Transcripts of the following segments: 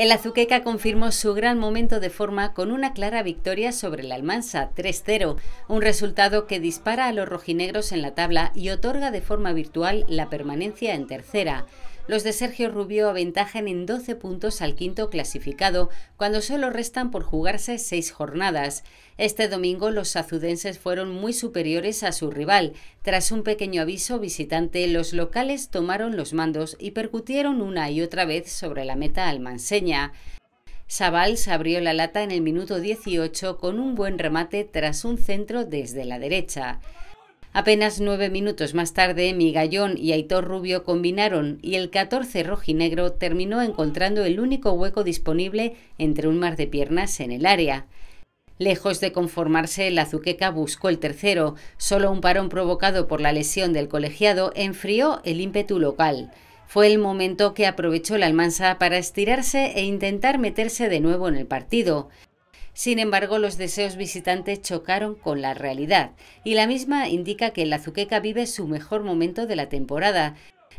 El Azuqueca confirmó su gran momento de forma con una clara victoria sobre el Almansa 3-0, un resultado que dispara a los rojinegros en la tabla y otorga de forma virtual la permanencia en tercera. Los de Sergio Rubio aventajan en 12 puntos al quinto clasificado, cuando solo restan por jugarse seis jornadas. Este domingo los azudenses fueron muy superiores a su rival. Tras un pequeño aviso visitante, los locales tomaron los mandos y percutieron una y otra vez sobre la meta almanseña. se abrió la lata en el minuto 18 con un buen remate tras un centro desde la derecha. Apenas nueve minutos más tarde, Migallón y Aitor Rubio combinaron y el 14 rojinegro terminó encontrando el único hueco disponible entre un mar de piernas en el área. Lejos de conformarse, la Zuqueca buscó el tercero. Solo un parón provocado por la lesión del colegiado enfrió el ímpetu local. Fue el momento que aprovechó la Almansa para estirarse e intentar meterse de nuevo en el partido. Sin embargo, los deseos visitantes chocaron con la realidad y la misma indica que el Azuqueca vive su mejor momento de la temporada.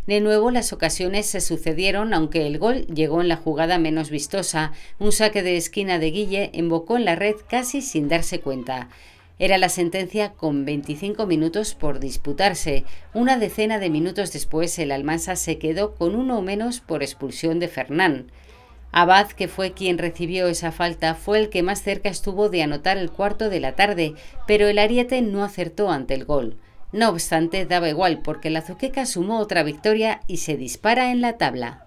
De nuevo, las ocasiones se sucedieron, aunque el gol llegó en la jugada menos vistosa. Un saque de esquina de Guille embocó en la red casi sin darse cuenta. Era la sentencia con 25 minutos por disputarse. Una decena de minutos después, el Almansa se quedó con uno menos por expulsión de Fernán. Abad, que fue quien recibió esa falta, fue el que más cerca estuvo de anotar el cuarto de la tarde, pero el Ariete no acertó ante el gol. No obstante, daba igual porque la Zuqueca sumó otra victoria y se dispara en la tabla.